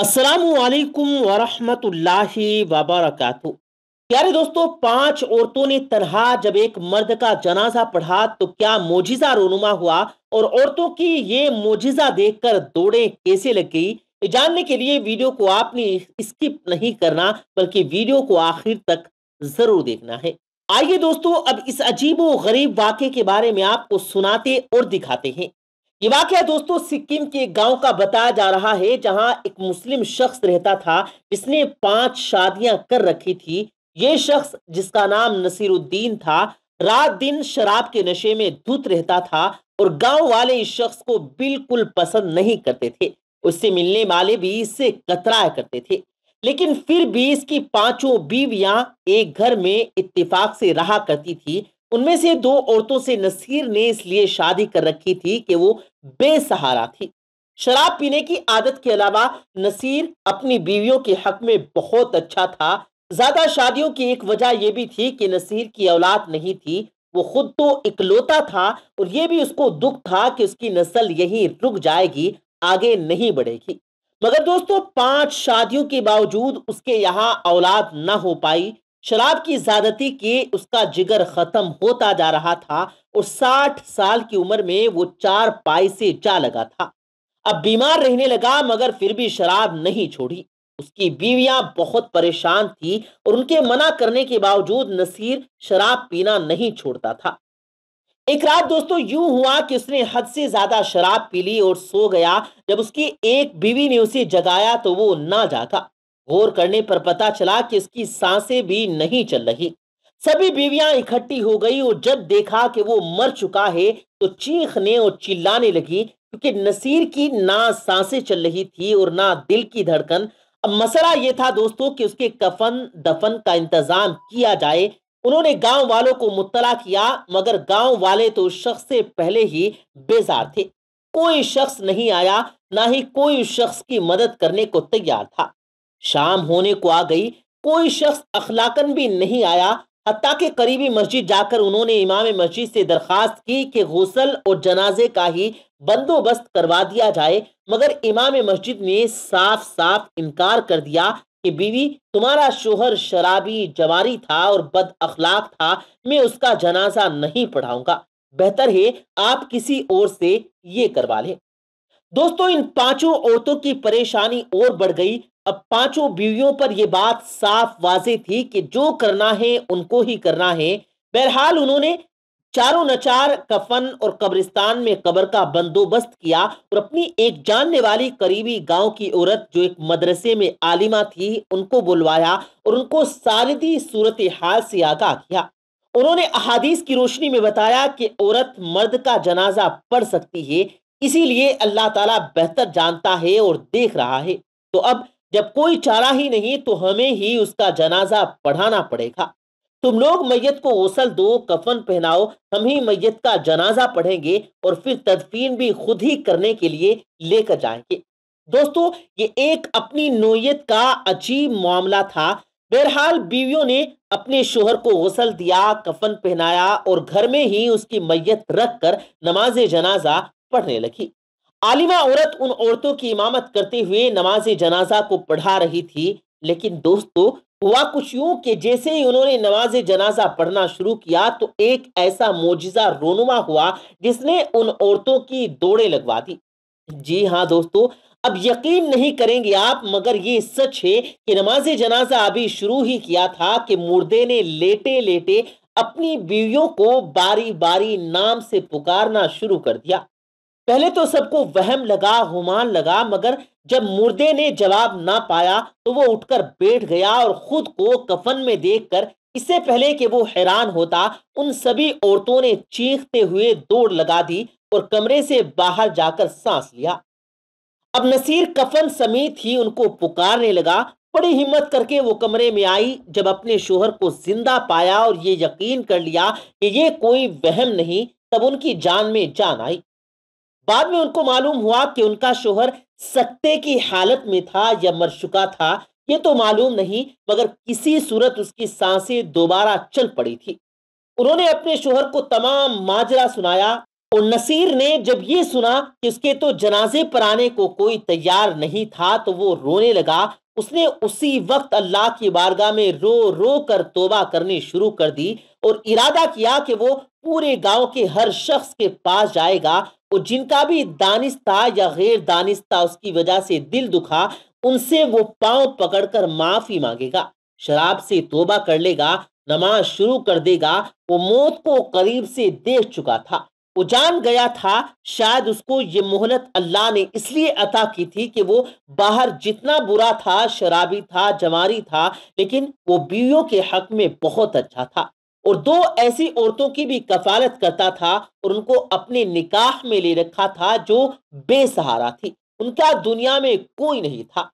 असलम वरहमतुल्लाह वबरक प्यारे दोस्तों पांच औरतों ने तनहा जब एक मर्द का जनाजा पढ़ा तो क्या मोजिजा रोनुमा हुआ और औरतों की ये मोजिजा देखकर दौड़े कैसे लग गई जानने के लिए वीडियो को आपने स्किप नहीं करना बल्कि वीडियो को आखिर तक जरूर देखना है आइए दोस्तों अब इस अजीबो गरीब वाक्य के बारे में आपको सुनाते और दिखाते हैं ये वाक्य दोस्तों सिक्किम के गांव का बताया जा रहा है जहां एक मुस्लिम शख्स रहता था जिसने पांच शादियां कर रखी थी ये शख्स जिसका नाम नसीरुद्दीन था रात दिन शराब के नशे में धुत रहता था और गांव वाले इस शख्स को बिल्कुल पसंद नहीं करते थे उससे मिलने वाले भी इससे कतराया करते थे लेकिन फिर भी इसकी पांचों बीवियां एक घर में इत्तेफाक से रहा करती थी उनमें से दो औरतों से नसीर ने इसलिए शादी कर रखी थी कि वो बेसहारा थी शराब पीने की आदत के अलावा नसीर अपनी बीवियों के हक में बहुत अच्छा था ज्यादा शादियों की एक वजह यह भी थी कि नसीर की औलाद नहीं थी वो खुद तो इकलौता था और यह भी उसको दुख था कि उसकी नस्ल यहीं रुक जाएगी आगे नहीं बढ़ेगी मगर दोस्तों पांच शादियों के बावजूद उसके यहाँ औलाद ना हो पाई शराब की ज्यादती के उसका जिगर खत्म होता जा रहा था और साठ साल की उम्र में वो चार पाई से जा लगा था अब बीमार रहने लगा मगर फिर भी शराब नहीं छोड़ी उसकी बीवियां बहुत परेशान थी और उनके मना करने के बावजूद नसीर शराब पीना नहीं छोड़ता था एक रात दोस्तों यूं हुआ कि उसने हद से ज्यादा शराब पी ली और सो गया जब उसकी एक बीवी ने उसे जगाया तो वो ना जागा गौर करने पर पता चला कि इसकी सांसें भी नहीं चल रही सभी बीवियां इकट्ठी हो गई और जब देखा कि वो मर चुका है तो चीखने और चिल्लाने लगी क्योंकि नसीर की ना सांसें चल रही थी और ना दिल की धड़कन अब मसला ये था दोस्तों कि उसके कफन दफन का इंतजाम किया जाए उन्होंने गांव वालों को मुतला किया मगर गांव वाले तो उस शख्स से पहले ही बेजार थे कोई शख्स नहीं आया ना ही कोई शख्स की मदद करने को तैयार था शाम होने को आ गई कोई शख्स अखलाकन भी नहीं आया हत्या के करीबी मस्जिद जाकर उन्होंने इमाम मस्जिद से दरख्वास्त की कि गसल और जनाजे का ही बंदोबस्त करवा दिया जाए मगर इमाम मस्जिद ने साफ साफ इनकार कर दिया कि बीवी तुम्हारा शोहर शराबी जवारी था और बद अखलाक था मैं उसका जनाजा नहीं पढ़ाऊंगा बेहतर है आप किसी और से ये करवा लें दोस्तों इन पांचों औरतों की परेशानी और बढ़ गई अब पांचों बीवियों पर यह बात साफ वाजे थी कि जो करना है उनको ही करना है बहरहाल उन्होंने चारों नचार कफन और कब्रिस्तान में कब्र का बंदोबस्त किया और अपनी एक जानने वाली करीबी गांव की औरत जो एक मदरसे में आलिमा थी उनको बुलवाया और उनको सारदी सूरत हाल से आगाह किया उन्होंने अहादीस की रोशनी में बताया कि औरत मर्द का जनाजा पढ़ सकती है इसीलिए अल्लाह ताला बेहतर जानता है और देख रहा है तो अब जब कोई चारा ही नहीं तो हमें ही उसका जनाजा पढ़ाना पड़ेगा तुम लोग मैयत को गसल दो कफन पहनाओ हम ही मैयत का जनाजा पढ़ेंगे और फिर तदफीन भी खुद ही करने के लिए लेकर जाएंगे दोस्तों ये एक अपनी नोयत का अजीब मामला था बहरहाल बीवियों ने अपने शोहर को गसल दिया कफन पहनाया और घर में ही उसकी मैयत रख कर नमाज जनाजा पढ़ने लगी आलिमा औरत उन औरतों की इमामत करते हुए नमाज जनाजा को पढ़ा रही थी लेकिन दोस्तों हुआ कुछ यूं कि जैसे ही उन्होंने नमाज जनाजा पढ़ना शुरू किया तो एक ऐसा मोजिजा रोनुमा हुआ जिसने उन औरतों की दौड़े लगवा दी जी हाँ दोस्तों अब यकीन नहीं करेंगे आप मगर ये सच है कि नमाज जनाजा अभी शुरू ही किया था कि मुर्दे ने लेटे लेटे अपनी बीवियों को बारी बारी नाम से पुकारना शुरू कर दिया पहले तो सबको वहम लगा हुमान लगा मगर जब मुर्दे ने जवाब ना पाया तो वो उठकर बैठ गया और खुद को कफन में देखकर इससे पहले कि वो हैरान होता उन सभी औरतों ने चीखते हुए दौड़ लगा दी और कमरे से बाहर जाकर सांस लिया अब नसीर कफन समेत ही उनको पुकारने लगा बड़ी हिम्मत करके वो कमरे में आई जब अपने शोहर को जिंदा पाया और ये यकीन कर लिया कि ये कोई वहम नहीं तब उनकी जान में जान आई बाद में उनको मालूम हुआ कि उनका शोहर सत्ते की हालत में था या मर चुका था ये तो मालूम नहीं मगर किसी सूरत उसकी सांसें दोबारा चल पड़ी थी उन्होंने अपने शोहर को तमाम माजरा सुनाया और नसीर ने जब ये सुना कि उसके तो जनाजे पर आने को कोई तैयार नहीं था तो वो रोने लगा उसने उसी वक्त अल्लाह की बारगाह में रो रो कर तोबा करनी शुरू कर दी और इरादा किया कि वो पूरे गांव के हर शख्स के पास जाएगा वो जिनका भी दानिस्ता या गैर दानिस्ता उसकी वजह से दिल दुखा उनसे वो पांव पकड़कर माफी मांगेगा शराब से तोबा कर लेगा नमाज शुरू कर देगा वो मौत को करीब से देख चुका था वो जान गया था शायद उसको ये मोहलत अल्लाह ने इसलिए अता की थी कि वो बाहर जितना बुरा था शराबी था जमारी था लेकिन वो बीवियों के हक में बहुत अच्छा था और दो ऐसी औरतों की भी कफालत करता था और उनको अपने निकाह में ले रखा था जो बेसहारा थी उनका दुनिया में कोई नहीं था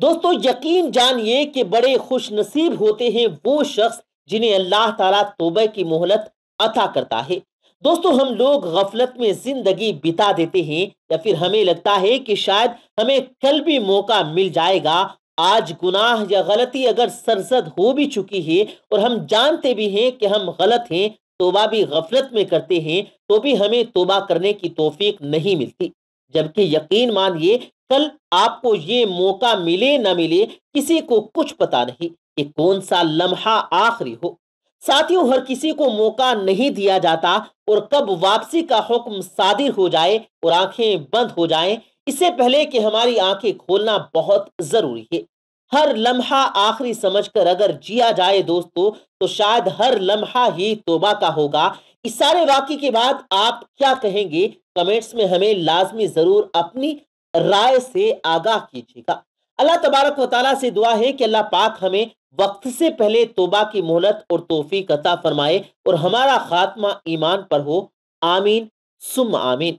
दोस्तों यकीन जानिए कि बड़े खुश नसीब होते हैं वो शख्स जिन्हें अल्लाह ताला तोबे की मोहलत अता करता है दोस्तों हम लोग गफलत में जिंदगी बिता देते हैं या फिर हमें लगता है कि शायद हमें कल भी मौका मिल जाएगा आज गुनाह या गलती अगर सरजद हो भी चुकी है और हम जानते भी हैं कि हम गलत हैं तोबा भी गफलत में करते हैं तो भी हमें तोबा करने की तोफीक नहीं मिलती जबकि यकीन मानिए कल आपको ये मौका मिले ना मिले किसी को कुछ पता नहीं कि कौन सा लम्हा आखिरी हो साथियों हर किसी को मौका नहीं दिया जाता और कब वापसी का हुक्म सादिर हो जाए और आंखें बंद हो जाएं इससे पहले कि हमारी आंखें खोलना बहुत जरूरी है हर लम्हा आखिरी समझकर अगर जिया जाए दोस्तों तो शायद हर लम्हा ही तोबा का होगा इस सारे वाक्य के बाद आप क्या कहेंगे कमेंट्स में हमें लाजमी जरूर अपनी राय से आगाह कीजिएगा अल्लाह तबारक वाली से दुआ है कि अल्लाह पाक हमें वक्त से पहले तोबा की मोहलत और तोहफी कता फरमाए और हमारा खात्मा ईमान पर हो आमीन सुम आमीन